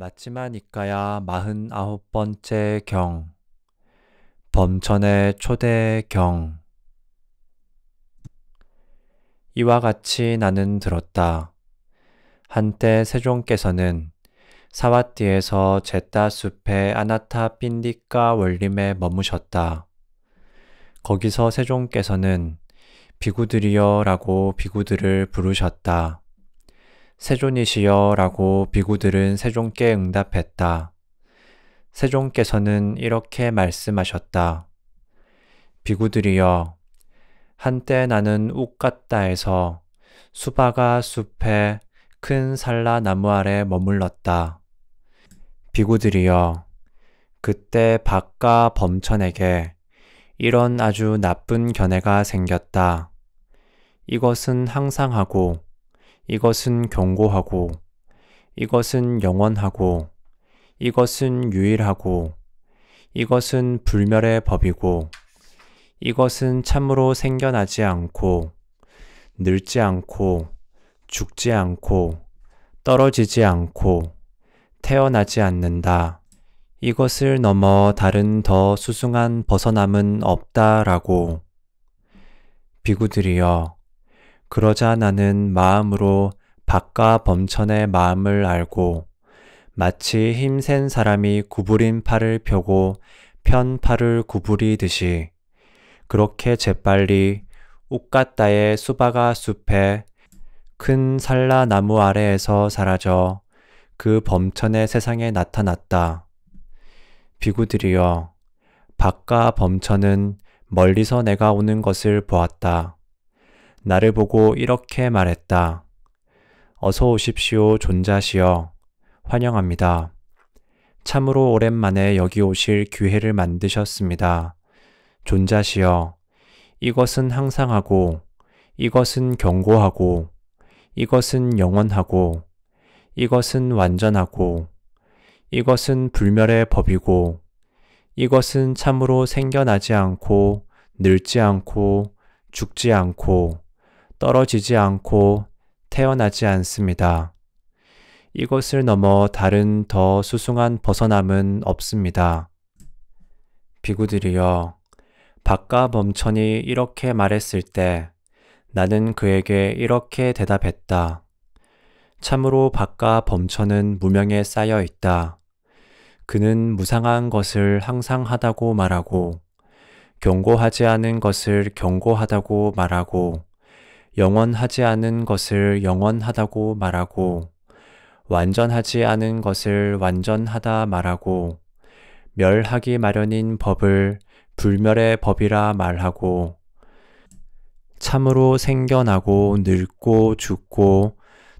마치마 니까야 마흔아홉 번째 경 범천의 초대 경 이와 같이 나는 들었다. 한때 세종께서는 사와띠에서 제따 숲의 아나타 빈디까 월림에 머무셨다. 거기서 세종께서는 비구들이여라고 비구들을 부르셨다. 세존이시여 라고 비구들은 세종께 응답했다. 세종께서는 이렇게 말씀하셨다. 비구들이여, 한때 나는 욱갔다에서 수바가 숲에 큰 산라 나무 아래 머물렀다. 비구들이여, 그때 박과 범천에게 이런 아주 나쁜 견해가 생겼다. 이것은 항상 하고 이것은 경고하고 이것은 영원하고 이것은 유일하고 이것은 불멸의 법이고 이것은 참으로 생겨나지 않고 늙지 않고 죽지 않고 떨어지지 않고 태어나지 않는다. 이것을 넘어 다른 더 수승한 벗어남은 없다라고 비구들이여 그러자 나는 마음으로 박과 범천의 마음을 알고 마치 힘센 사람이 구부린 팔을 펴고 편 팔을 구부리듯이 그렇게 재빨리 옥가따의 수바가 숲에 큰 산라나무 아래에서 사라져 그 범천의 세상에 나타났다. 비구들이여, 박과 범천은 멀리서 내가 오는 것을 보았다. 나를 보고 이렇게 말했다. 어서 오십시오, 존자시여. 환영합니다. 참으로 오랜만에 여기 오실 기회를 만드셨습니다. 존자시여. 이것은 항상하고, 이것은 경고하고, 이것은 영원하고, 이것은 완전하고, 이것은 불멸의 법이고, 이것은 참으로 생겨나지 않고, 늙지 않고, 죽지 않고, 떨어지지 않고 태어나지 않습니다. 이것을 넘어 다른 더 수승한 벗어남은 없습니다. 비구들이여, 박가 범천이 이렇게 말했을 때 나는 그에게 이렇게 대답했다. 참으로 박가 범천은 무명에 쌓여 있다. 그는 무상한 것을 항상 하다고 말하고, 경고하지 않은 것을 경고하다고 말하고, 영원하지 않은 것을 영원하다고 말하고 음. 완전하지 않은 것을 완전하다 말하고 멸하기 마련인 법을 불멸의 법이라 말하고 참으로 생겨나고 늙고 죽고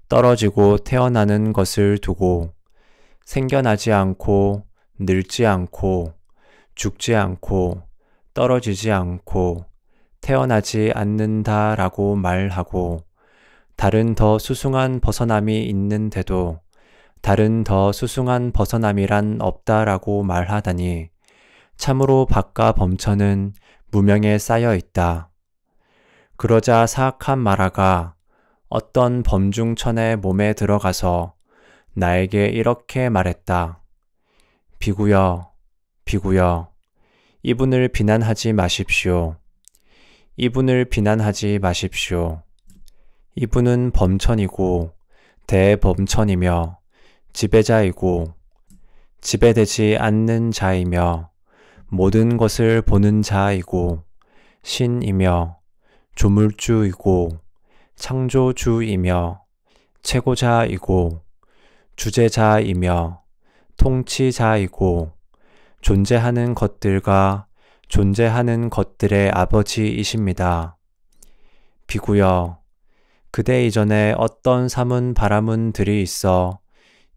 떨어지고 태어나는 것을 두고 생겨나지 않고 늙지 않고 죽지 않고 떨어지지 않고 태어나지 않는다라고 말하고 다른 더 수승한 벗어남이 있는데도 다른 더 수승한 벗어남이란 없다라고 말하다니 참으로 바가 범천은 무명에 쌓여 있다. 그러자 사악한 마라가 어떤 범중천의 몸에 들어가서 나에게 이렇게 말했다. 비구여, 비구여, 이분을 비난하지 마십시오. 이분을 비난하지 마십시오. 이분은 범천이고 대범천이며 지배자이고 지배되지 않는 자이며 모든 것을 보는 자이고 신이며 조물주이고 창조주이며 최고자이고 주제자이며 통치자이고 존재하는 것들과 존재하는 것들의 아버지이십니다. 비구여, 그대 이전에 어떤 삼은 바라문들이 있어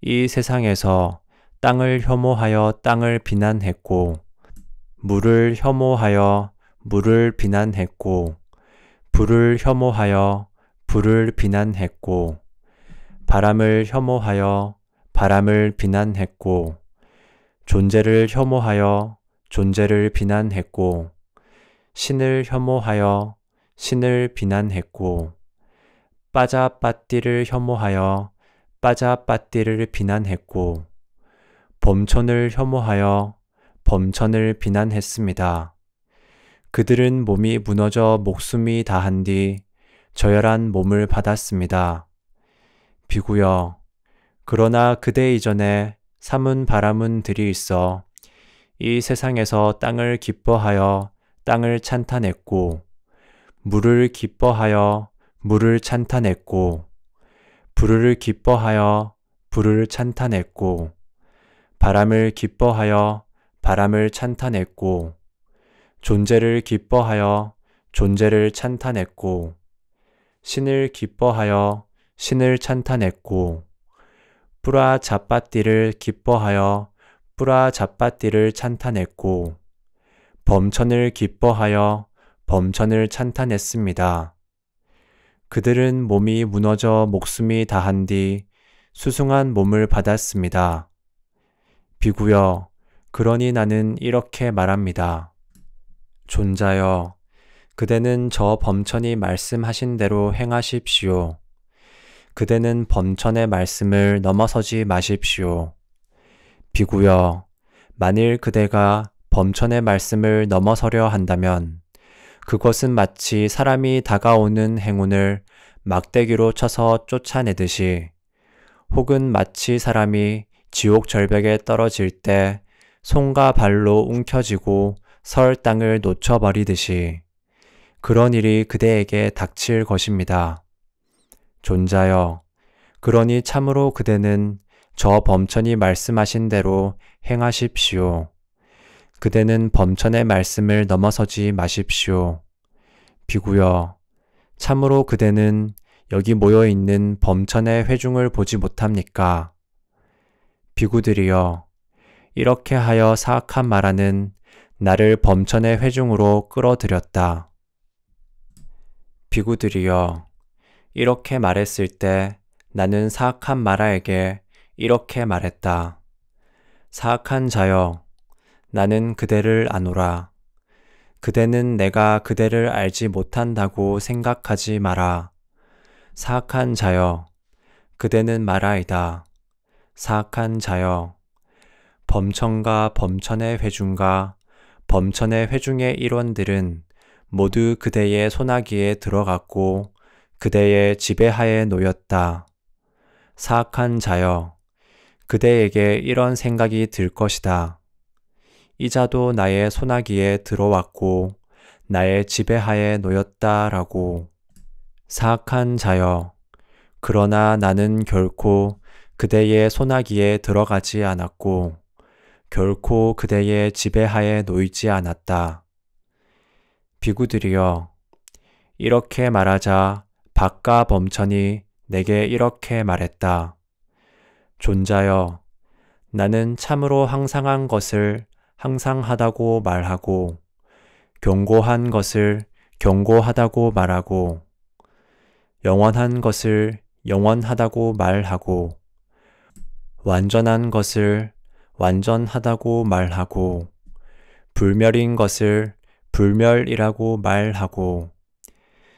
이 세상에서 땅을 혐오하여 땅을 비난했고, 물을 혐오하여 물을 비난했고, 불을 혐오하여 불을 비난했고, 바람을 혐오하여 바람을 비난했고, 존재를 혐오하여 존재를 비난했고 신을 혐오하여 신을 비난했고 빠자빠띠를 혐오하여 빠자빠띠를 비난했고 범천을 혐오하여 범천을 비난했습니다. 그들은 몸이 무너져 목숨이 다한 뒤 저열한 몸을 받았습니다. 비구여 그러나 그대 이전에 삼은 바람은 들이 있어 이 세상에서 땅을 기뻐하여 땅을 찬탄했고 물을 기뻐하여 물을 찬탄했고 불을 기뻐하여 불을 찬탄했고 바람을 기뻐하여 바람을 찬탄했고 존재를 기뻐하여 존재를 찬탄했고 신을 기뻐하여 신을 찬탄했고 뿌라 잡바띠를 기뻐하여 뿌라 잡바띠를 찬탄했고 범천을 기뻐하여 범천을 찬탄했습니다. 그들은 몸이 무너져 목숨이 다한 뒤 수승한 몸을 받았습니다. 비구여, 그러니 나는 이렇게 말합니다. 존자여, 그대는 저 범천이 말씀하신 대로 행하십시오. 그대는 범천의 말씀을 넘어서지 마십시오. 비구여 만일 그대가 범천의 말씀을 넘어서려 한다면 그것은 마치 사람이 다가오는 행운을 막대기로 쳐서 쫓아내듯이 혹은 마치 사람이 지옥 절벽에 떨어질 때 손과 발로 움켜쥐고 설 땅을 놓쳐버리듯이 그런 일이 그대에게 닥칠 것입니다. 존자여, 그러니 참으로 그대는 저 범천이 말씀하신 대로 행하십시오. 그대는 범천의 말씀을 넘어서지 마십시오. 비구여, 참으로 그대는 여기 모여 있는 범천의 회중을 보지 못합니까? 비구들이여, 이렇게 하여 사악한 마라는 나를 범천의 회중으로 끌어들였다. 비구들이여, 이렇게 말했을 때 나는 사악한 마라에게 이렇게 말했다. 사악한 자여, 나는 그대를 아노라. 그대는 내가 그대를 알지 못한다고 생각하지 마라. 사악한 자여, 그대는 말아이다. 사악한 자여, 범천과 범천의 회중과 범천의 회중의 일원들은 모두 그대의 소나기에 들어갔고 그대의 지배하에 놓였다. 사악한 자여, 그대에게 이런 생각이 들 것이다. 이자도 나의 소나기에 들어왔고 나의 지배하에 놓였다라고. 사악한 자여, 그러나 나는 결코 그대의 소나기에 들어가지 않았고 결코 그대의 지배하에 놓이지 않았다. 비구들이여, 이렇게 말하자 박가 범천이 내게 이렇게 말했다. 존자여 나는 참으로 항상한 것을 항상하다고 말하고 경고한 것을 경고하다고 말하고 영원한 것을 영원하다고 말하고 완전한 것을 완전하다고 말하고 불멸인 것을 불멸이라고 말하고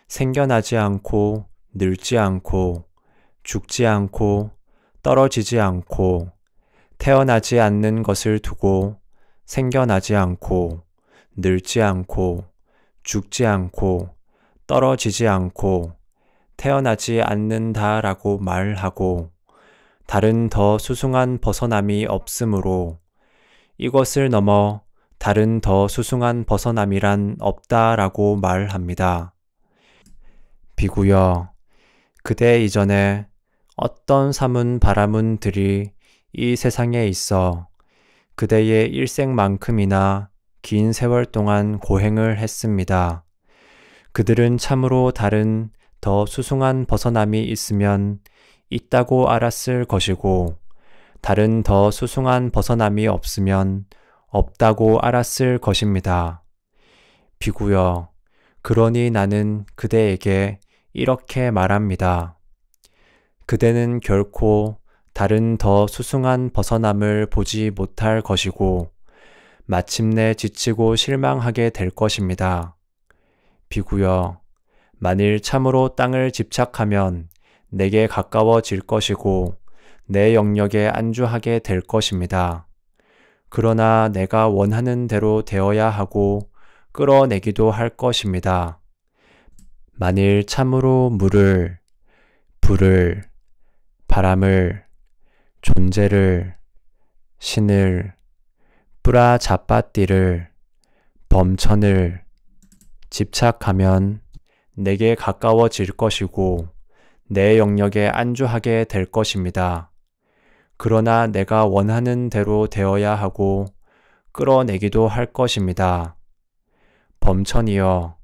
생겨나지 않고 늙지 않고 죽지 않고 떨어지지 않고 태어나지 않는 것을 두고 생겨나지 않고 늙지 않고 죽지 않고 떨어지지 않고 태어나지 않는다라고 말하고 다른 더 수승한 벗어남이 없으므로 이것을 넘어 다른 더 수승한 벗어남이란 없다라고 말합니다. 비구여, 그대 이전에 어떤 사문 바람은들이이 세상에 있어 그대의 일생만큼이나 긴 세월 동안 고행을 했습니다. 그들은 참으로 다른 더 수승한 벗어남이 있으면 있다고 알았을 것이고 다른 더 수승한 벗어남이 없으면 없다고 알았을 것입니다. 비구여, 그러니 나는 그대에게 이렇게 말합니다. 그대는 결코 다른 더 수승한 벗어남을 보지 못할 것이고 마침내 지치고 실망하게 될 것입니다. 비구여, 만일 참으로 땅을 집착하면 내게 가까워질 것이고 내 영역에 안주하게 될 것입니다. 그러나 내가 원하는 대로 되어야 하고 끌어내기도 할 것입니다. 만일 참으로 물을, 불을, 바람을, 존재를, 신을, 뿌라자빠띠를, 범천을 집착하면 내게 가까워질 것이고 내 영역에 안주하게 될 것입니다. 그러나 내가 원하는 대로 되어야 하고 끌어내기도 할 것입니다. 범천이여,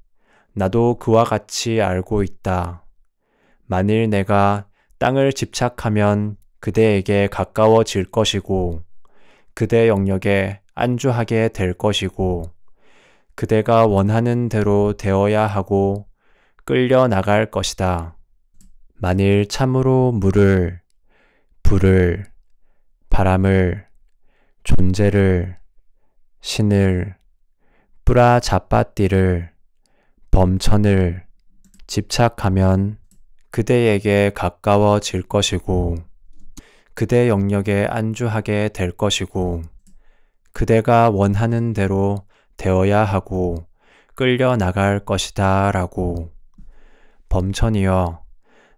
나도 그와 같이 알고 있다. 만일 내가 땅을 집착하면 그대에게 가까워질 것이고 그대 영역에 안주하게 될 것이고 그대가 원하는 대로 되어야 하고 끌려 나갈 것이다. 만일 참으로 물을, 불을, 바람을, 존재를, 신을, 뿌라 자빠띠를, 범천을 집착하면 그대에게 가까워질 것이고 그대 영역에 안주하게 될 것이고 그대가 원하는 대로 되어야 하고 끌려 나갈 것이다 라고 범천이여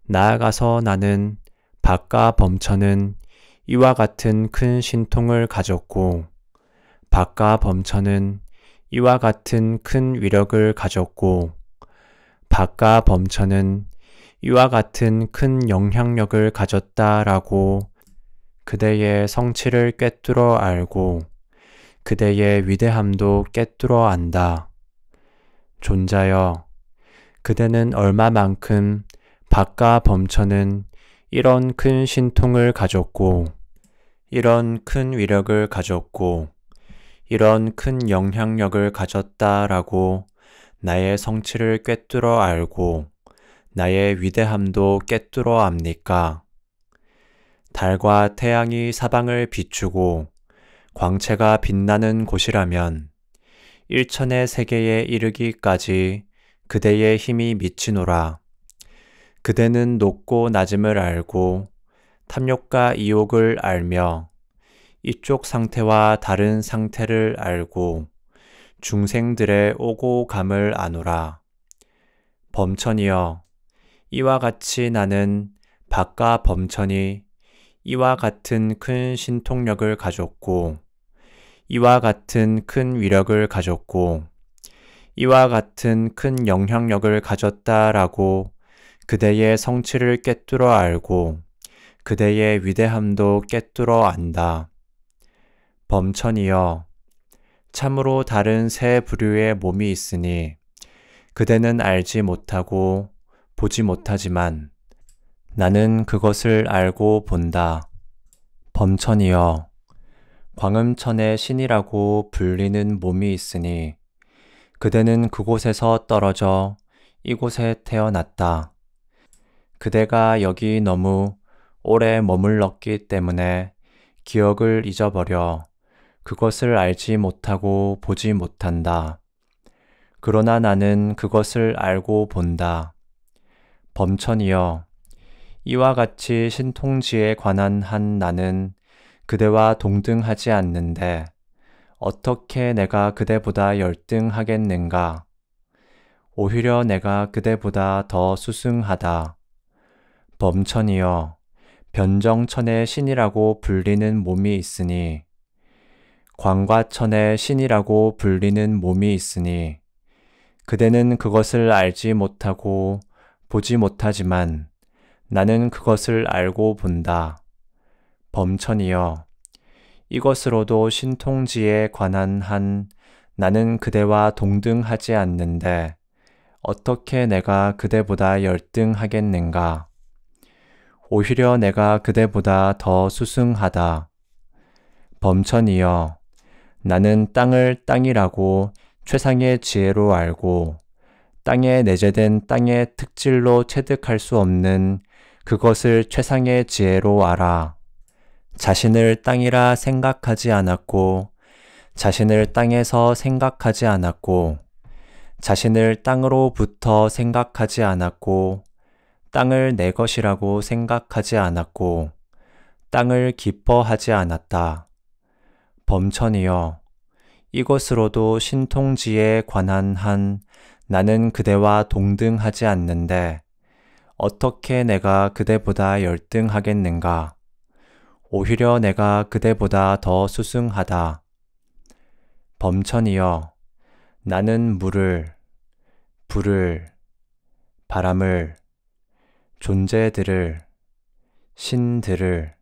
나아가서 나는 바까 범천은 이와 같은 큰 신통을 가졌고 바까 범천은 이와 같은 큰 위력을 가졌고 바까 범천은 이와 같은 큰 영향력을 가졌다라고 그대의 성취를 꿰뚫어 알고 그대의 위대함도 꿰뚫어 안다. 존자여, 그대는 얼마만큼 박가 범천은 이런 큰 신통을 가졌고, 이런 큰 위력을 가졌고, 이런 큰 영향력을 가졌다라고 나의 성취를 꿰뚫어 알고, 나의 위대함도 깨뜨려 압니까 달과 태양이 사방을 비추고 광채가 빛나는 곳이라면 일천의 세계에 이르기까지 그대의 힘이 미치노라. 그대는 높고 낮음을 알고 탐욕과 이욕을 알며 이쪽 상태와 다른 상태를 알고 중생들의 오고 감을 아노라. 범천이여 이와 같이 나는 박가 범천이 이와 같은 큰 신통력을 가졌고, 이와 같은 큰 위력을 가졌고, 이와 같은 큰 영향력을 가졌다라고 그대의 성취를 깨뜨려 알고 그대의 위대함도 깨뜨려 안다. 범천이여, 참으로 다른 세 부류의 몸이 있으니 그대는 알지 못하고 보지 못하지만 나는 그것을 알고 본다. 범천이여, 광음천의 신이라고 불리는 몸이 있으니 그대는 그곳에서 떨어져 이곳에 태어났다. 그대가 여기 너무 오래 머물렀기 때문에 기억을 잊어버려 그것을 알지 못하고 보지 못한다. 그러나 나는 그것을 알고 본다. 범천이여 이와 같이 신통지에 관한 한 나는 그대와 동등하지 않는데 어떻게 내가 그대보다 열등하겠는가? 오히려 내가 그대보다 더 수승하다. 범천이여 변정천의 신이라고 불리는 몸이 있으니 광과천의 신이라고 불리는 몸이 있으니 그대는 그것을 알지 못하고 보지 못하지만 나는 그것을 알고 본다. 범천이여. 이것으로도 신통지에 관한 한 나는 그대와 동등하지 않는데 어떻게 내가 그대보다 열등하겠는가? 오히려 내가 그대보다 더 수승하다. 범천이여, 나는 땅을 땅이라고 최상의 지혜로 알고 땅에 내재된 땅의 특질로 체득할 수 없는 그것을 최상의 지혜로 알아. 자신을 땅이라 생각하지 않았고, 자신을 땅에서 생각하지 않았고, 자신을 땅으로부터 생각하지 않았고, 땅을 내 것이라고 생각하지 않았고, 땅을 기뻐하지 않았다. 범천이여, 이것으로도 신통지에 관한 한 나는 그대와 동등하지 않는데 어떻게 내가 그대보다 열등하겠는가? 오히려 내가 그대보다 더 수승하다. 범천이여, 나는 물을, 불을, 바람을, 존재들을, 신들을,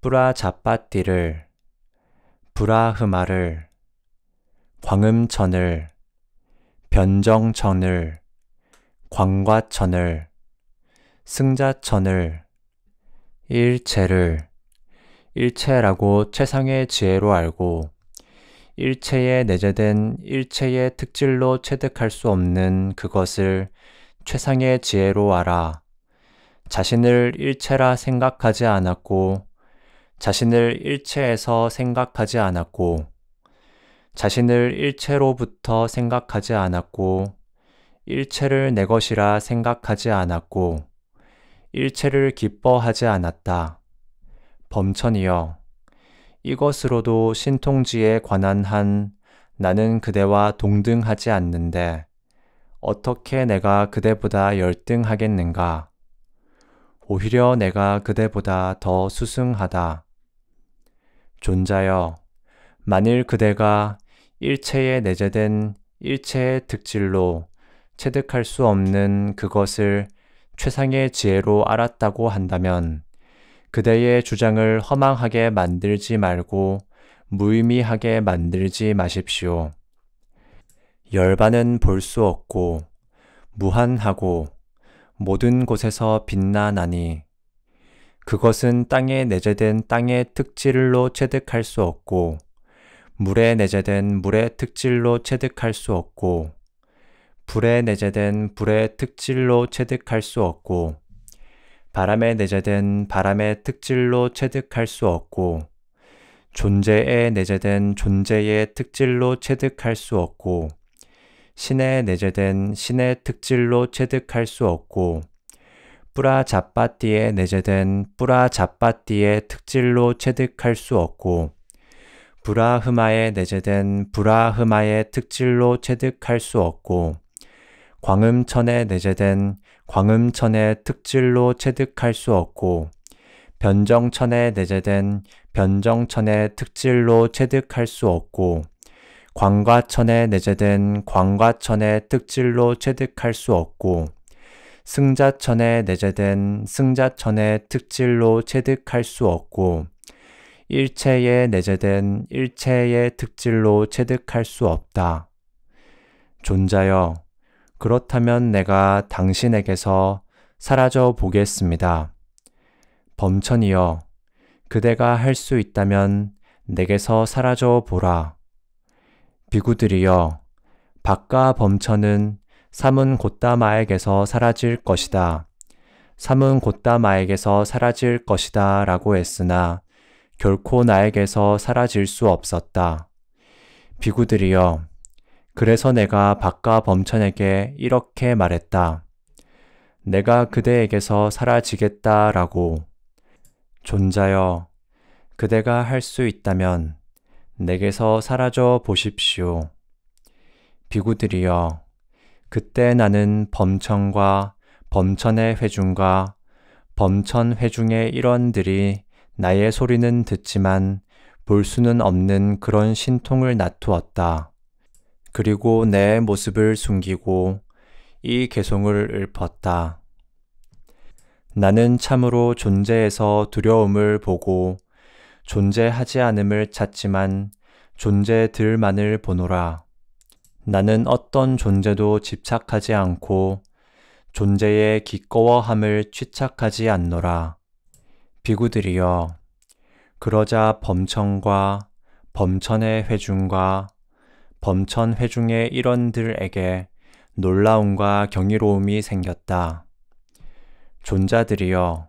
뿌라자빠띠를, 브라흐마를, 광음천을, 변정천을, 광과천을, 승자천을, 일체를, 일체라고 최상의 지혜로 알고, 일체에 내재된 일체의 특질로 체득할 수 없는 그것을 최상의 지혜로 알아 자신을 일체라 생각하지 않았고 자신을 일체에서 생각하지 않았고 자신을 일체로부터 생각하지 않았고, 일체를 내 것이라 생각하지 않았고, 일체를 기뻐하지 않았다. 범천이여, 이것으로도 신통지에 관한 한 나는 그대와 동등하지 않는데, 어떻게 내가 그대보다 열등하겠는가? 오히려 내가 그대보다 더 수승하다. 존자여, 만일 그대가 일체에 내재된 일체의 특질로 체득할 수 없는 그것을 최상의 지혜로 알았다고 한다면 그대의 주장을 허망하게 만들지 말고 무의미하게 만들지 마십시오. 열반은 볼 수 없고 무한하고 모든 곳에서 빛나나니 그것은 땅에 내재된 땅의 특질로 체득할 수 없고 물에 내재된 물의 특질로 체득할 수 없고 불에 내재된 불의 특질로 체득할 수 없고 바람에 내재된 바람의 특질로 체득할 수 없고 존재에 내재된 존재의 특질로 체득할 수 없고 신에 내재된 신의 특질로 체득할 수 없고 뿌라 잡바띠에 내재된 뿌라 잡바띠의 특질로 체득할 수 없고 브라흐마에 내재된 브라흐마의 특질로 체득할 수 없고 광음천에 내재된 광음천의 특질로 체득할 수 없고 변정천에 내재된 변정천의 특질로 체득할 수 없고 광과천에 내재된 광과천의 특질로 체득할 수 없고 승자천에 내재된 승자천의 특질로 체득할 수 없고 일체에 내재된 일체의 특질로 체득할 수 없다. 존자여, 그렇다면 내가 당신에게서 사라져 보겠습니다. 범천이여, 그대가 할 수 있다면 내게서 사라져 보라. 비구들이여, 박과 범천은 삼은 곧다마에게서 사라질 것이다. 삼은 곧다마에게서 사라질 것이다 라고 했으나 결코 나에게서 사라질 수 없었다. 비구들이여, 그래서 내가 바까 범천에게 이렇게 말했다. 내가 그대에게서 사라지겠다라고. 존자여, 그대가 할 수 있다면 내게서 사라져 보십시오. 비구들이여, 그때 나는 범천과 범천의 회중과 범천 회중의 일원들이 나의 소리는 듣지만 볼 수는 없는 그런 신통을 나투었다. 그리고 내 모습을 숨기고 이 개송을 읊었다. 나는 참으로 존재에서 두려움을 보고 존재하지 않음을 찾지만 존재들만을 보노라. 나는 어떤 존재도 집착하지 않고 존재의 기꺼워함을 취착하지 않노라. 비구들이여 그러자 범천과 범천의 회중과 범천 회중의 일원들에게 놀라움과 경이로움이 생겼다. 존자들이여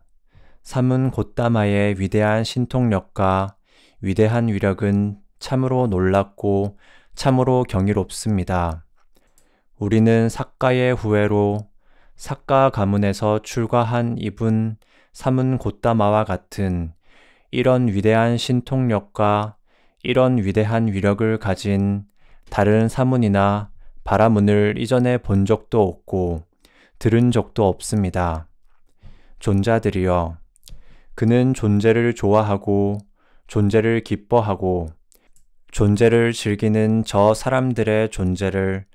삼은 곧다마의 위대한 신통력과 위대한 위력은 참으로 놀랍고 참으로 경이롭습니다. 우리는 삭가의후회로삭가 가문에서 출가한 이분 삼은 곧다마와 같은 이런 위대한 신통력과 이런 위대한 위력을 가진 다른 사문이나 바라문을 이전에 본 적도 없고 들은 적도 없습니다. 존자들이여, 그는 존재를 좋아하고 존재를 기뻐하고 존재를 즐기는 저 사람들의 존재를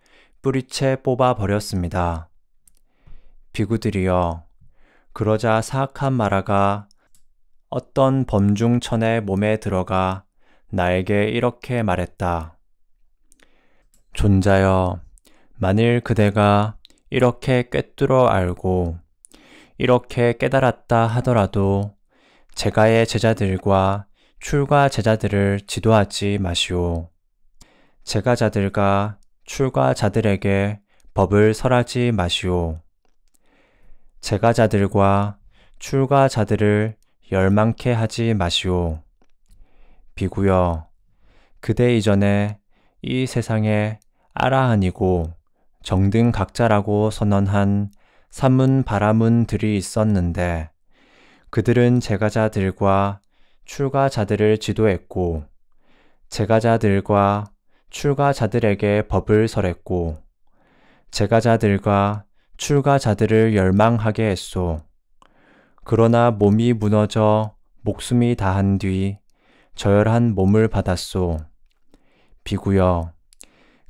뿌리채 뽑아 버렸습니다. 비구들이여, 그러자 사악한 마라가 어떤 범중천의 몸에 들어가 나에게 이렇게 말했다. 존자여, 만일 그대가 이렇게 꿰뚫어 알고 이렇게 깨달았다 하더라도 제가의 제자들과 출가 제자들을 지도하지 마시오. 제가자들과 출가자들에게 법을 설하지 마시오. 제가자들과 출가자들을 열망케 하지 마시오. 비구여, 그대 이전에 이 세상에 아라한이고 정등 각자라고 선언한 산문 바라문들이 있었는데 그들은 제가자들과 출가자들을 지도했고 제가자들과 출가자들에게 법을 설했고 제가자들과 출가자들을 열망하게 했소. 그러나 몸이 무너져 목숨이 다한 뒤 저열한 몸을 받았소. 비구여,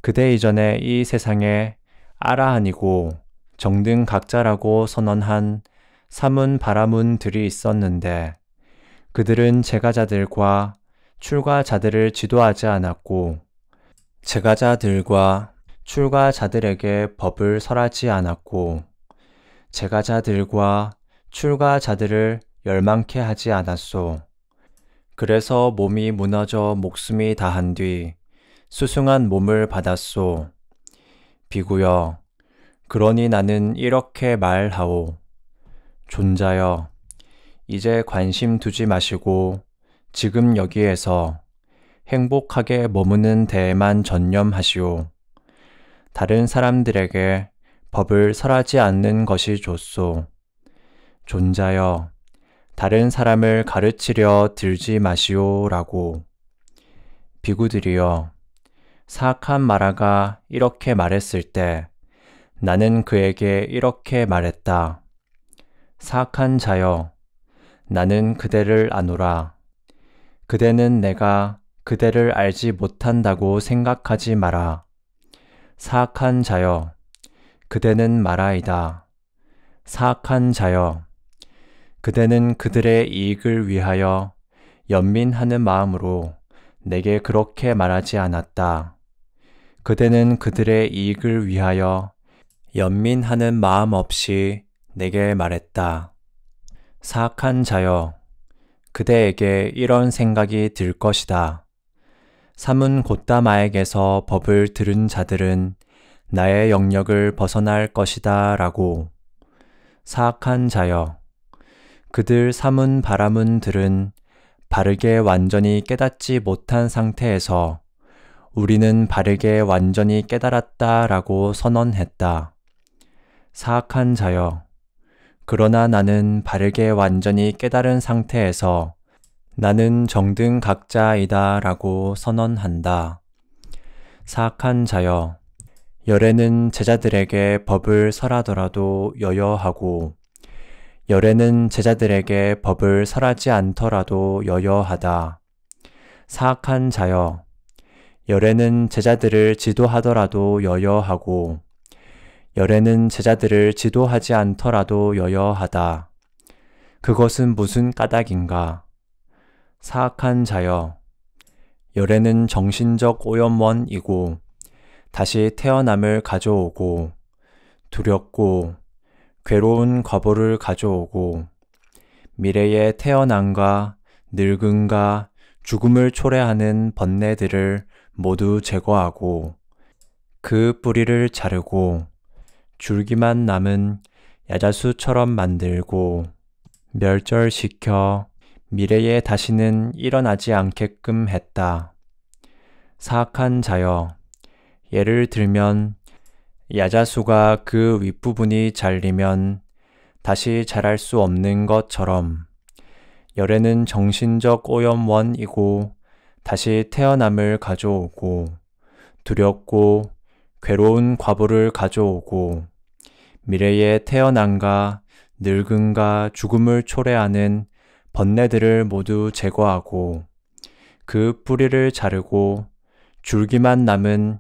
그대 이전에 이 세상에 아라한이고 정등 각자라고 선언한 사문 바라문들이 있었는데 그들은 제가자들과 출가자들을 지도하지 않았고 제가자들과 출가자들에게 법을 설하지 않았고 제가자들과 출가자들을 열망케 하지 않았소. 그래서 몸이 무너져 목숨이 다한 뒤 수승한 몸을 받았소. 비구여, 그러니 나는 이렇게 말하오. 존자여, 이제 관심 두지 마시고 지금 여기에서 행복하게 머무는 데에만 전념하시오. 다른 사람들에게 법을 설하지 않는 것이 좋소. 존자여, 다른 사람을 가르치려 들지 마시오라고. 비구들이여, 사악한 마라가 이렇게 말했을 때 나는 그에게 이렇게 말했다. 사악한 자여, 나는 그대를 아노라. 그대는 내가 그대를 알지 못한다고 생각하지 마라. 사악한 자여 그대는 말하이다. 사악한 자여 그대는 그들의 이익을 위하여 연민하는 마음으로 내게 그렇게 말하지 않았다. 그대는 그들의 이익을 위하여 연민하는 마음 없이 내게 말했다. 사악한 자여, 그대에게 이런 생각이 들 것이다. 삼은 곧다마에게서 법을 들은 자들은 나의 영역을 벗어날 것이다 라고 사악한 자여 그들 삼은 바람은 들은 바르게 완전히 깨닫지 못한 상태에서 우리는 바르게 완전히 깨달았다 라고 선언했다. 사악한 자여 그러나 나는 바르게 완전히 깨달은 상태에서 나는 정등 각자이다 라고 선언한다. 사악한 자여, 열애는 제자들에게 법을 설하더라도 여여하고, 열애는 제자들에게 법을 설하지 않더라도 여여하다. 사악한 자여, 열애는 제자들을 지도하더라도 여여하고, 열애는 제자들을 지도하지 않더라도 여여하다. 그것은 무슨 까닭인가? 사악한 자여, 열애는 정신적 오염원이고 다시 태어남을 가져오고 두렵고 괴로운 과보를 가져오고 미래의 태어남과 늙음과 죽음을 초래하는 번뇌들을 모두 제거하고 그 뿌리를 자르고 줄기만 남은 야자수처럼 만들고 멸절시켜 미래에 다시는 일어나지 않게끔 했다. 사악한 자여, 예를 들면 야자수가 그 윗부분이 잘리면 다시 자랄 수 없는 것처럼 열애는 정신적 오염원이고 다시 태어남을 가져오고 두렵고 괴로운 과부를 가져오고 미래의 태어난가 늙은가 죽음을 초래하는 번뇌들을 모두 제거하고 그 뿌리를 자르고 줄기만 남은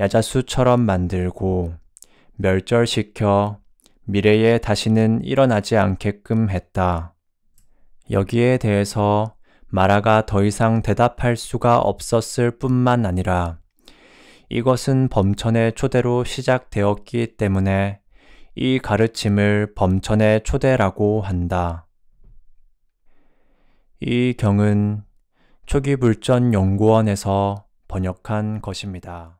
야자수처럼 만들고 멸절시켜 미래에 다시는 일어나지 않게끔 했다. 여기에 대해서 마라가 더 이상 대답할 수가 없었을 뿐만 아니라 이것은 범천의 초대로 시작되었기 때문에 이 가르침을 범천의 초대라고 한다. 이 경은 초기 불전 연구원에서 번역한 것입니다.